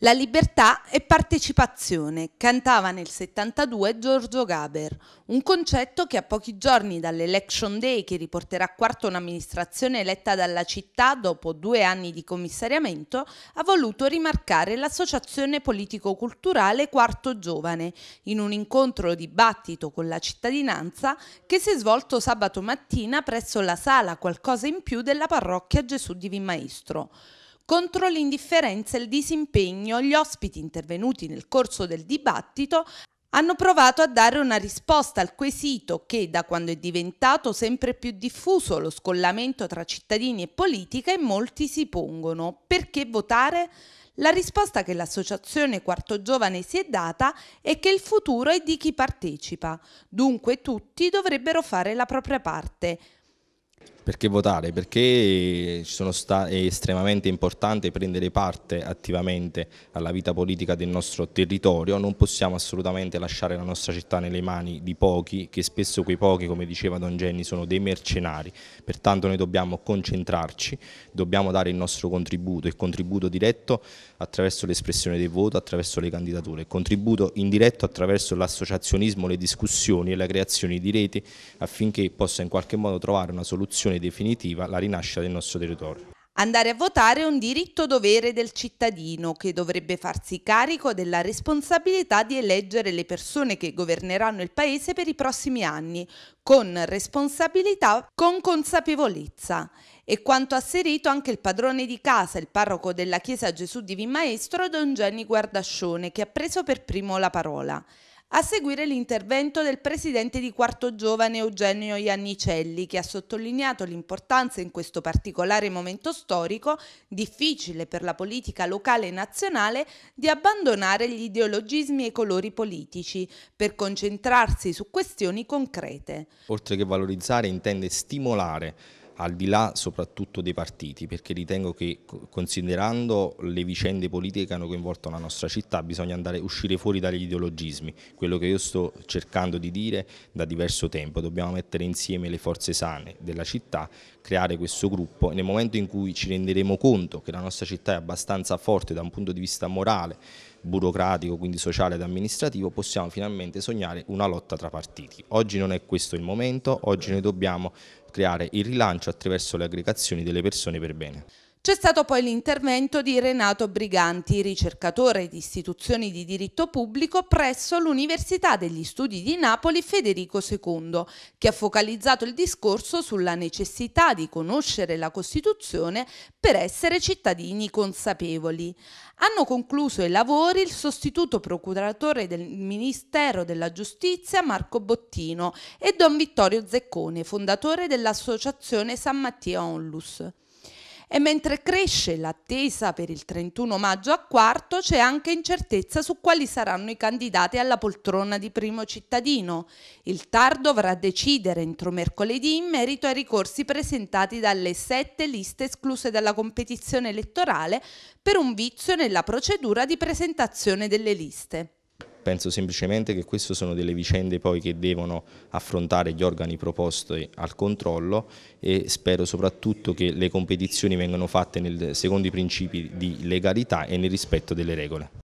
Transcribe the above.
La libertà è partecipazione, cantava nel 72 Giorgio Gaber, un concetto che a pochi giorni dall'Election Day che riporterà a quarto un'amministrazione eletta dalla città dopo due anni di commissariamento, ha voluto rimarcare l'associazione politico-culturale Quarto Giovane in un incontro dibattito con la cittadinanza che si è svolto sabato mattina presso la sala Qualcosa in più della parrocchia Gesù di Maestro contro l'indifferenza e il disimpegno, gli ospiti intervenuti nel corso del dibattito hanno provato a dare una risposta al quesito che, da quando è diventato sempre più diffuso lo scollamento tra cittadini e politica, in molti si pongono. Perché votare? La risposta che l'associazione Quarto Giovane si è data è che il futuro è di chi partecipa, dunque tutti dovrebbero fare la propria parte. Perché votare? Perché sta, è estremamente importante prendere parte attivamente alla vita politica del nostro territorio, non possiamo assolutamente lasciare la nostra città nelle mani di pochi, che spesso quei pochi, come diceva Don Genni, sono dei mercenari, pertanto noi dobbiamo concentrarci, dobbiamo dare il nostro contributo, il contributo diretto attraverso l'espressione del voto, attraverso le candidature, il contributo indiretto attraverso l'associazionismo, le discussioni e la creazione di reti affinché possa in qualche modo trovare una soluzione soluzione definitiva la rinascita del nostro territorio. Andare a votare è un diritto dovere del cittadino che dovrebbe farsi carico della responsabilità di eleggere le persone che governeranno il Paese per i prossimi anni, con responsabilità, con consapevolezza. E quanto asserito anche il padrone di casa, il parroco della chiesa Gesù di Maestro, Don Gianni Guardascione, che ha preso per primo la parola. A seguire l'intervento del presidente di Quarto Giovane Eugenio Iannicelli, che ha sottolineato l'importanza in questo particolare momento storico, difficile per la politica locale e nazionale, di abbandonare gli ideologismi e i colori politici per concentrarsi su questioni concrete. Oltre che valorizzare, intende stimolare al di là soprattutto dei partiti, perché ritengo che considerando le vicende politiche che hanno coinvolto la nostra città bisogna andare, uscire fuori dagli ideologismi, quello che io sto cercando di dire da diverso tempo, dobbiamo mettere insieme le forze sane della città, creare questo gruppo e nel momento in cui ci renderemo conto che la nostra città è abbastanza forte da un punto di vista morale, burocratico, quindi sociale ed amministrativo, possiamo finalmente sognare una lotta tra partiti. Oggi non è questo il momento, oggi noi dobbiamo creare il rilancio attraverso le aggregazioni delle persone per bene. C'è stato poi l'intervento di Renato Briganti, ricercatore di istituzioni di diritto pubblico presso l'Università degli Studi di Napoli Federico II, che ha focalizzato il discorso sulla necessità di conoscere la Costituzione per essere cittadini consapevoli. Hanno concluso i lavori il sostituto procuratore del Ministero della Giustizia Marco Bottino e Don Vittorio Zeccone, fondatore dell'Associazione San Mattia Onlus. E mentre cresce l'attesa per il 31 maggio a quarto, c'è anche incertezza su quali saranno i candidati alla poltrona di primo cittadino. Il TAR dovrà decidere entro mercoledì in merito ai ricorsi presentati dalle sette liste escluse dalla competizione elettorale per un vizio nella procedura di presentazione delle liste penso semplicemente che queste sono delle vicende poi che devono affrontare gli organi proposti al controllo e spero soprattutto che le competizioni vengano fatte nel, secondo i principi di legalità e nel rispetto delle regole.